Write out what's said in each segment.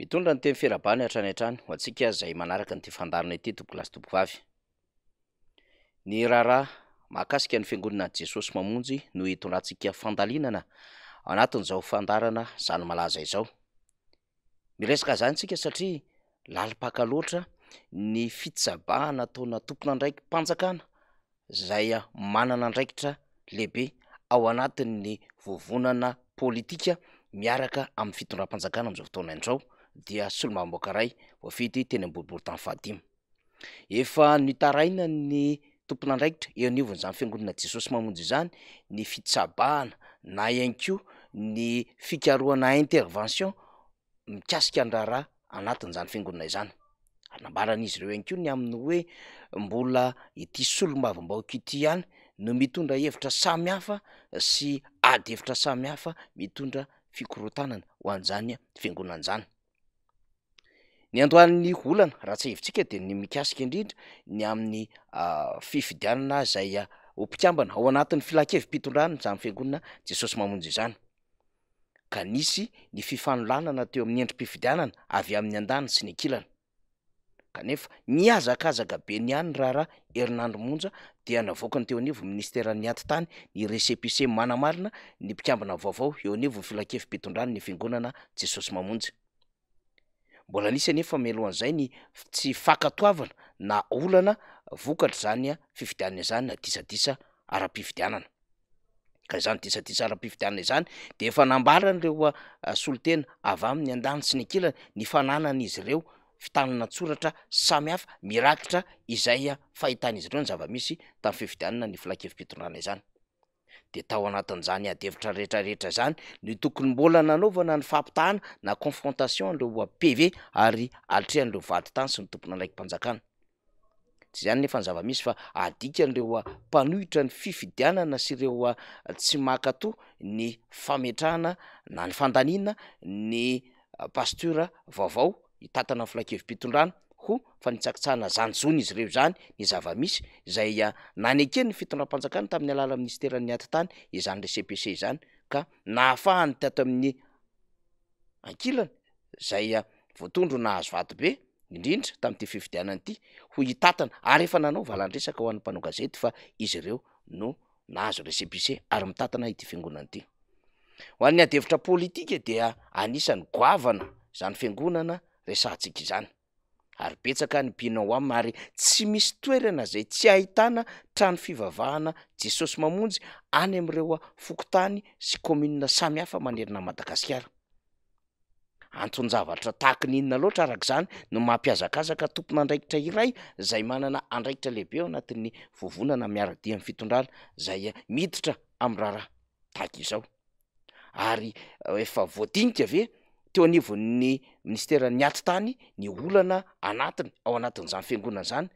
mitondra ny teny firabany atranyatrany ho antsika zay manaraka nyty fandarana ity toblasytobokvavy ny rahrah mahakasika ny fiangonana jesosy mamonjy no hitondrantsika ndainnaao anatn'zao fandarana zany malaza izao miresaka zanytsika satria lalipaka loatra ny fitsabahana taona tompona ndraiky mpanjakana zay manana ndraikitra lehibe ao anatinny vovonanapôitika miaraka am'y fitondrampanjakana am'zao fotaona indrao lomabytenaborbortanhiytompona ndraiitra enzany fangonna jesosy mamonjy zany ny fitsabahana na anko ny fikaroana intervention mikasika nraharah anatin'zany fangonana izany anabaran'izy ireo anko ny aminy oembola ity solomavambaoko ity iany no mitondra hevitra samihafa sy ady evitra samihafa mitondra fikorotanana hoan'zany feangonananzany ny andoan'ny olana raha tsyevintsika de ny mikasika indrindra ny amin'ny fiidianana zay opikambana ao anat'ny filakevimpitondranoy zany fangonana jesosy mamonjy zany ayedyazakazaka be ny any raharaherinandromonjadnavkany teoev ministerany attany nyreepise manamalina ny mpikambana vaovao eonevyfilakevi pitondrano ny fangonana jesosy mamonjy mbola anisany efa melohan'izay ny tsy fankatoavana na olana vokatra zany a fividianana izany na disadisa ara-pividianana ka zany disadisa ara-pividianana izany de efa nambarany ireoa solotena avy amin'ny an-dany sy ny akilana ny fanananaizy ireo fitanana tsoratra samy hafa mirakitra izaya fahitanaizy ireo ny zava-misy tamin'ny fividianana ny fila-kevimpitondrana izany de tao anatin'izany adevitra rehetrarehetra zany ny tokony mbola nanaovana ny fampitahana na confrontation n'reo a pev ary alitrehan'reo vady tany sy ny tompona andraiky mpanjakana tsy izany nefa ny zava-misy fa adikan'reoa mpanohitra ny fifidianana sy ireo a ah, tsy makato ny fametrahna na ny fandaniana ny ah, pastura vaovao hitatana anyfilakevi mpitondrana ho fa nitsakitsahna zanjony izy reo zany ny zavamisy zay ah, nan ekeny ny fitondram-panjakany tamin'ny alala ministera ny atyntany izany respc zany kaahany tato ami'nyyahaobeindindra ah, tamty fiviiaanty hoyaaondresaka ho an'mpanazety crymitatanaty fngonanityhoany adevitrapolitika danisanyaana ah, zany fangonana resansika izany ary betsaka ny binao ao amiy ary tsy misy toerana zay tsy ahitana trano fivavahana jesosy mamonjy any am'reoa fokotany sy komunia samy hafa manerina madagasikara antonjavatra taki nyinona loatra arak'zany no mampiazakzaka tompony andraikitra iray zay manana andraikitra lehibe o anati'ny vovonana miaradi amnyfitondrala zay miditra amraharatak izao ary efa voadinika ave teo anivo ny ministerany atyntany ny olana anatiny ao anatin'izany fiangonana zany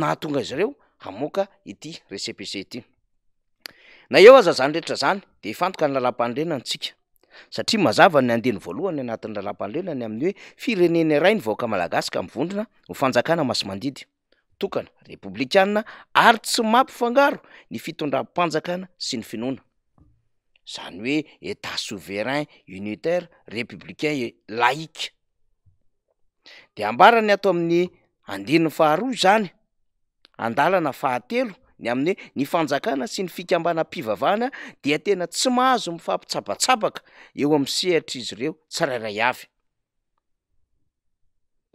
na tonga izy ireo amoka ity eetyaeo azazanyreerazany de ifantoka ny lala-panrenantitaazavany andeny voalohany anatin'ny lala-panrenany amin'ny hoe firenenaray ny vaoaka malaasika mvondrona hofanjaknamas anditokana repobikanna ary tsy mampy fangaro ny fitondram-panjakana sy ny finoana zany hoe etat souverain unitaire republicain e laike de ambarany ato amin'ny andinny faharoa zany andalana fahatelo ny amin'hoe ny fanjakana sy ny fikambana mpivavahana dea tena tsy mahazo mifampitsabatsabaka eo amin'ny sehatra izy ireo tsararay avy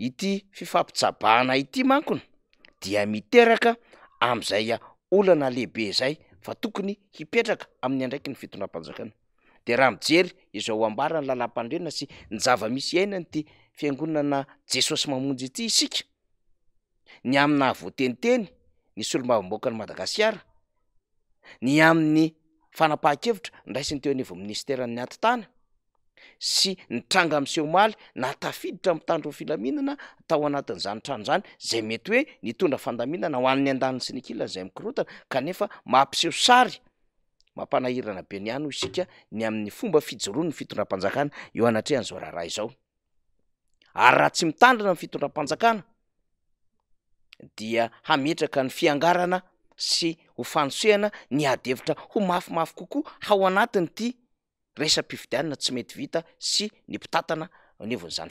ity fifampitsabahana ity mankona dia miteraka am'izay a olana lehibe zay fa tokony hipetraka amin'ny andraiky ny fitondram-panjakany de raha mijery izao ambara ny lalam-pandrena sy ny zava-misy iainanyity fiangonana jesosy mamonjy ity isika ny amina voateniteny nysy olomavimboakany madagasikara ny amin'ny fanapaha-kevitra ndraisy ny teo any vao ministerany atyntana sy ny tranga amseho maly na tafiditra mitandroho filaminana tao anatin'zanytranozany zay metyhoe nitondra fandaminana hoan'ny andanny sy ny kilanzay mkirotana kanefa mampisehosaynayrahatsy mitandrina a fitondram-panjakanad hametraka ny fiangarana sy ho fanosehana ny adevitra ho mafimafy kokoa hao anatiny ty iviinatsy mety vitayiytiaodetoyena hoan'izay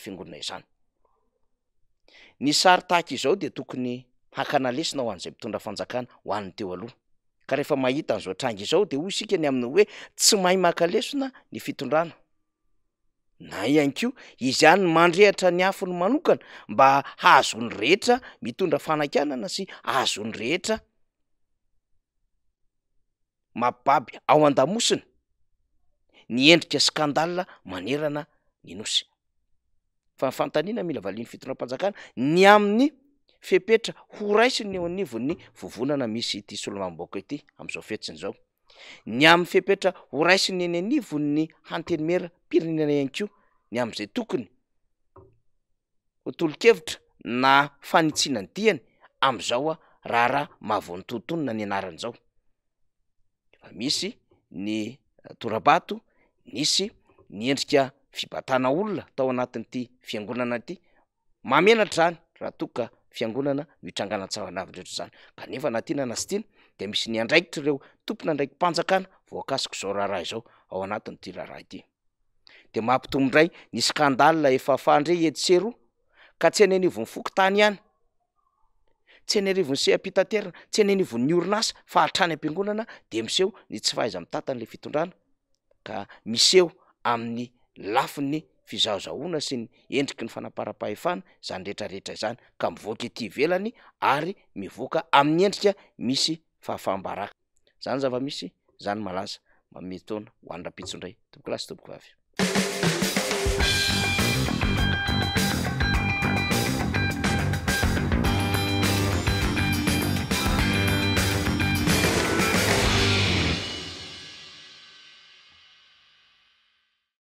mitonranyhahitanyzoa-trangy izao de hoy sikany aminy hoe tsy mahay mankalesona ny fitondrana na iany keo izy ianyny mandrehitra ny afi ny manokana mba hahazony rehetra mitondra fanakanana sy ahazony rehetra mampibaby ao andamosiny dyfntanina mila valiny fitonrampanjakana ny aminy fepetra ho raisi ny eo anivon ny vovonanamisytsolomambokytnnyypetorasinny enynivonny hantenimera pirininana ankio ny amzay tokony otolokevitra na fanitsinany tiany amzaoa raharah mahavony totonona ny anaran'zao efa misy ny eh, torabato nisy ny endrika fibatana olona tao anatinyty fiangonanayenatisyyandraiitraeotompona ndraikypaampioneandreedisero ka tsy any anivony fokitany ihany tsy any anivony seampitateria tsy any anivoy ny orinasa fa hatrany ampiangonana de miseho ny tsy fahaiza amitantan' la fitondrana ka mis eho amin'ny lafi ny fizahozahona sy ny endriky ny fanaparapahyfana zany rehetrarehetra zany ka mivoaka ty velany ary mivoaka amin'ny endrika misy fahafambaraka zany zava misy zany malaza maome taona hoanyn ra-pitso ndray toboka lasy topoka vavyo